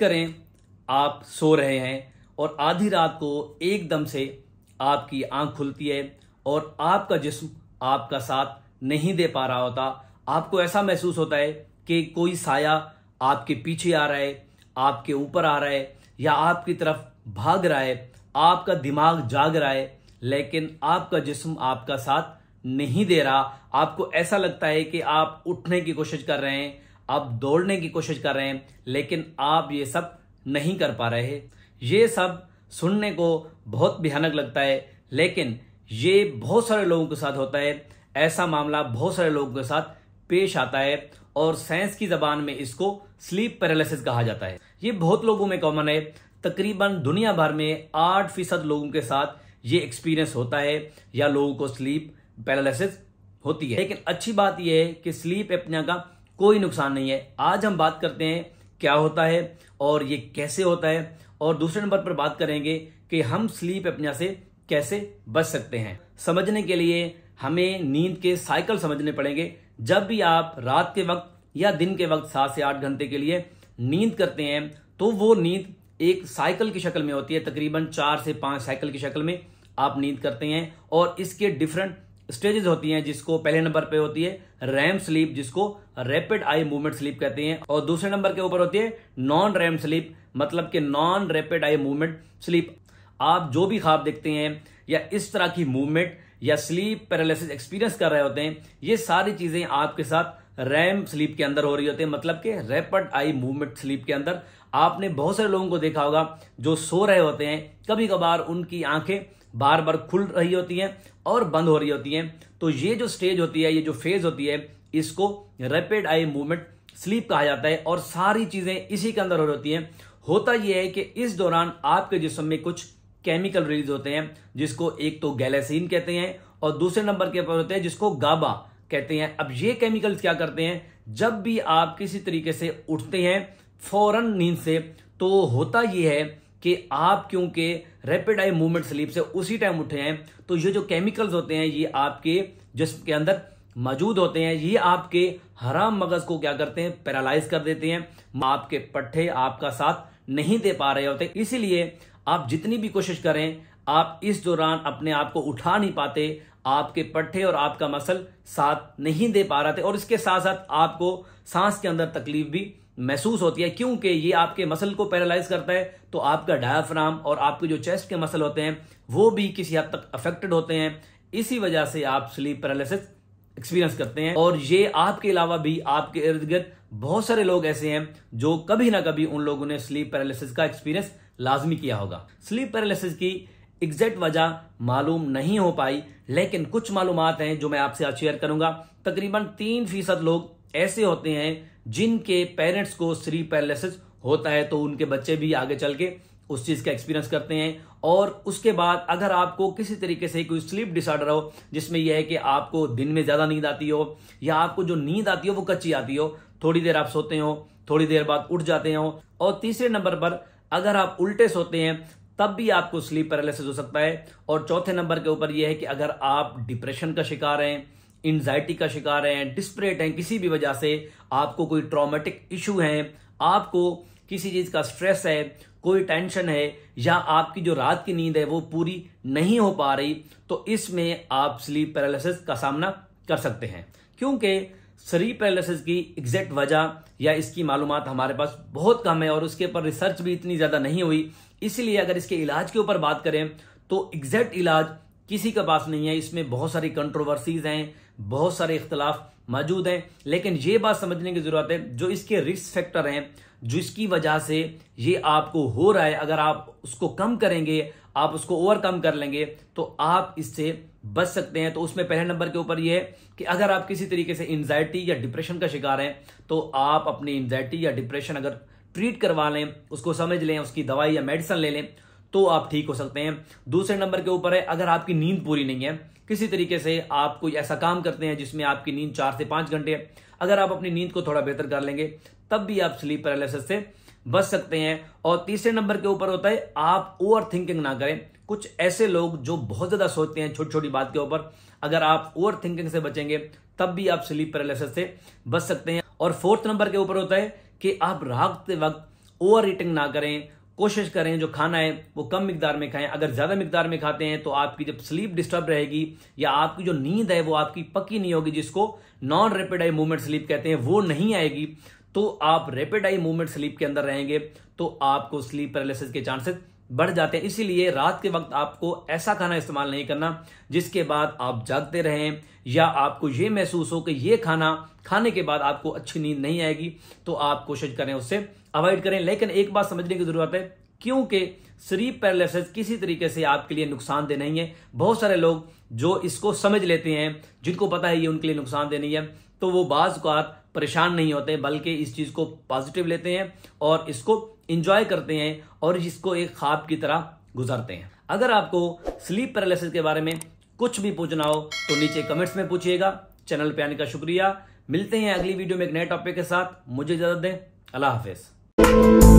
करें आप सो रहे हैं और आधी रात को एकदम से आपकी आंख खुलती है और आपका जिस्म आपका साथ नहीं दे पा रहा होता आपको ऐसा महसूस होता है कि कोई साया आपके पीछे आ रहा है आपके ऊपर आ रहा है या आपकी तरफ भाग रहा है आपका दिमाग जाग रहा है लेकिन आपका जिस्म आपका साथ नहीं दे रहा आपको ऐसा लगता है कि आप उठने की कोशिश कर रहे हैं आप दौड़ने की कोशिश कर रहे हैं लेकिन आप ये सब नहीं कर पा रहे ये सब सुनने को बहुत भयानक लगता है लेकिन ये बहुत सारे लोगों के साथ होता है ऐसा मामला बहुत सारे लोगों के साथ पेश आता है और साइंस की जबान में इसको स्लीप पैरालिसिस कहा जाता है ये बहुत लोगों में कॉमन है तकरीबन दुनिया भर में आठ फीसद लोगों के साथ ये एक्सपीरियंस होता है या लोगों को स्लीप पैरालिसिस होती है लेकिन अच्छी बात यह है कि स्लीप अपने का कोई नुकसान नहीं है आज हम बात करते हैं क्या होता है और ये कैसे होता है और दूसरे नंबर पर बात करेंगे कि हम स्लीप अपने से कैसे बच सकते हैं समझने के लिए हमें नींद के साइकिल समझने पड़ेंगे जब भी आप रात के वक्त या दिन के वक्त सात से आठ घंटे के लिए नींद करते हैं तो वो नींद एक साइकिल की शक्ल में होती है तकरीबन चार से पांच साइकिल की शक्ल में आप नींद करते हैं और इसके डिफरेंट स्टेजेस होती हैं जिसको पहले नंबर पे होती है रैम स्लीप जिसको रैपिड आई मूवमेंट स्लीप कहते हैं और दूसरे नंबर के ऊपर होती है नॉन रैम स्लीप मतलब कि non rapid eye movement sleep आप जो भी ख्वाब देखते हैं या इस तरह की मूवमेंट या स्लीप पैरालिसिस एक्सपीरियंस कर रहे होते हैं ये सारी चीजें आपके साथ रैम स्लीप के अंदर हो रही होती है मतलब कि रैपिड आई मूवमेंट स्लीप के अंदर आपने बहुत सारे लोगों को देखा होगा जो सो रहे होते हैं कभी कभार उनकी आंखें बार बार खुल रही होती हैं और बंद हो रही होती हैं तो ये जो स्टेज होती है ये जो फेज होती है इसको रैपिड आई मूवमेंट स्लीप कहा जाता है और सारी चीजें इसी के अंदर हो रही होती हैं होता यह है कि इस दौरान आपके जिसम में कुछ केमिकल रिलीज होते हैं जिसको एक तो गैलेसिन कहते हैं और दूसरे नंबर के ऊपर होते हैं जिसको गाबा कहते हैं अब ये केमिकल्स क्या करते हैं जब भी आप किसी तरीके से उठते हैं फौरन नींद से तो होता यह है कि आप क्योंकि रैपिड आई मूवमेंट स्लीप से उसी टाइम उठे हैं तो ये जो केमिकल्स होते हैं ये आपके जिसम के अंदर मौजूद होते हैं ये आपके हराम मगज को क्या करते हैं पैरालाइज कर देते हैं आपके पट्टे आपका साथ नहीं दे पा रहे होते इसीलिए आप जितनी भी कोशिश करें आप इस दौरान अपने आप को उठा नहीं पाते आपके पट्टे और आपका मसल साथ नहीं दे पा रहा थे और इसके साथ साथ आपको सांस के अंदर तकलीफ भी महसूस होती है क्योंकि ये आपके मसल को पैरालाइज करता है तो आपका डायाफ्राम और आपके जो चेस्ट के मसल होते हैं वो भी किसी हद तक अफेक्टेड होते हैं इसी वजह से आप स्लीप पैरालिसिस एक्सपीरियंस करते हैं और ये आपके अलावा भी आपके इर्द गिर्द बहुत सारे लोग ऐसे हैं जो कभी ना कभी उन लोगों ने स्लीप पैरालिसिस का एक्सपीरियंस लाजमी किया होगा स्लीप पैरालिसिस की एग्जैक्ट वजह मालूम नहीं हो पाई लेकिन कुछ मालूम हैं जो मैं आपसे आज शेयर करूंगा तकरीबन तीन फीसद लोग ऐसे होते हैं जिनके पेरेंट्स को स्त्री पैरालिसिस होता है तो उनके बच्चे भी आगे चल के उस चीज का एक्सपीरियंस करते हैं और उसके बाद अगर आपको किसी तरीके से कोई स्लीप डिसऑर्डर हो जिसमें यह है कि आपको दिन में ज्यादा नींद आती हो या आपको जो नींद आती हो वो कच्ची आती हो थोड़ी देर आप सोते हो थोड़ी देर बाद उठ जाते हो और तीसरे नंबर पर अगर आप उल्टे सोते हैं तब भी आपको स्लीप पैरालिसिस हो सकता है और चौथे नंबर के ऊपर यह है कि अगर आप डिप्रेशन का शिकार हैं इंजाइटी का शिकार हैं डिस्परेट हैं किसी भी वजह से आपको कोई ट्रॉमेटिक इशू है आपको किसी चीज का स्ट्रेस है कोई टेंशन है या आपकी जो रात की नींद है वो पूरी नहीं हो पा रही तो इसमें आप स्लीप पैरालिसिस का सामना कर सकते हैं क्योंकि स्लीप पैरालिसिस की एग्जैक्ट वजह या इसकी मालूम हमारे पास बहुत कम है और उसके ऊपर रिसर्च भी इतनी ज्यादा नहीं हुई इसलिए अगर इसके इलाज के ऊपर बात करें तो एग्जैक्ट इलाज किसी के पास नहीं है इसमें बहुत सारी कंट्रोवर्सीज हैं बहुत सारे इख्तलाफ मौजूद हैं लेकिन ये बात समझने की ज़रूरत है जो इसके रिस्क फैक्टर हैं जिसकी वजह से ये आपको हो रहा है अगर आप उसको कम करेंगे आप उसको ओवरकम कर लेंगे तो आप इससे बच सकते हैं तो उसमें पहले नंबर के ऊपर ये है कि अगर आप किसी तरीके से एनजाइटी या डिप्रेशन का शिकार हैं तो आप अपनी एनजाइटी या डिप्रेशन अगर ट्रीट करवा लें उसको समझ लें उसकी दवाई या मेडिसिन ले लें तो आप ठीक हो सकते हैं दूसरे नंबर के ऊपर है अगर आपकी नींद पूरी नहीं है किसी तरीके से आप कोई ऐसा काम करते हैं जिसमें आपकी नींद चार से पांच घंटे है अगर आप अपनी नींद को थोड़ा बेहतर कर लेंगे तब भी आप स्लीप पैरालिसिस से बच सकते हैं और तीसरे नंबर के ऊपर होता है आप ओवर थिंकिंग ना करें कुछ ऐसे लोग जो बहुत ज्यादा सोचते हैं छोटी छोटी बात के ऊपर अगर आप ओवर थिंकिंग से बचेंगे तब भी आप स्लीप पैरालिसिस से बच सकते हैं और फोर्थ नंबर के ऊपर होता है कि आप रागते वक्त ओवर ईटिंग ना करें कोशिश करें जो खाना है वो कम मिकदार में खाएं अगर ज़्यादा मिकदार में खाते हैं तो आपकी जब स्लीप डिस्टर्ब रहेगी या आपकी जो नींद है वो आपकी पक्की नहीं होगी जिसको non rapid eye movement sleep कहते हैं वो नहीं आएगी तो आप रेपिड आई मूवमेंट स्लीप के अंदर रहेंगे तो आपको स्लीप पैरालिसिस के चांसेस बढ़ जाते हैं इसीलिए रात के वक्त आपको ऐसा खाना इस्तेमाल नहीं करना जिसके बाद आप जागते रहें या आपको ये महसूस हो कि ये खाना खाने के बाद आपको अच्छी नींद नहीं आएगी तो आप कोशिश करें उससे अवॉइड करें लेकिन एक बात समझने की जरूरत है क्योंकि स्लीप पैरालिसिस किसी तरीके से आपके लिए नुकसानदेह नहीं है बहुत सारे लोग जो इसको समझ लेते हैं जिनको पता है ये उनके लिए नुकसानदेह नहीं है तो वो बाज़ परेशान नहीं होते बल्कि इस चीज़ को पॉजिटिव लेते हैं और इसको इंजॉय करते हैं और इसको एक ख्वाब की तरह गुजारते हैं अगर आपको स्लीप पैरालिसिस के बारे में कुछ भी पूछना हो तो नीचे कमेंट्स में पूछिएगा चैनल पे आने का शुक्रिया मिलते हैं अगली वीडियो में एक नए टॉपिक के साथ मुझे इजाजत दें अल्लाह हाफिज़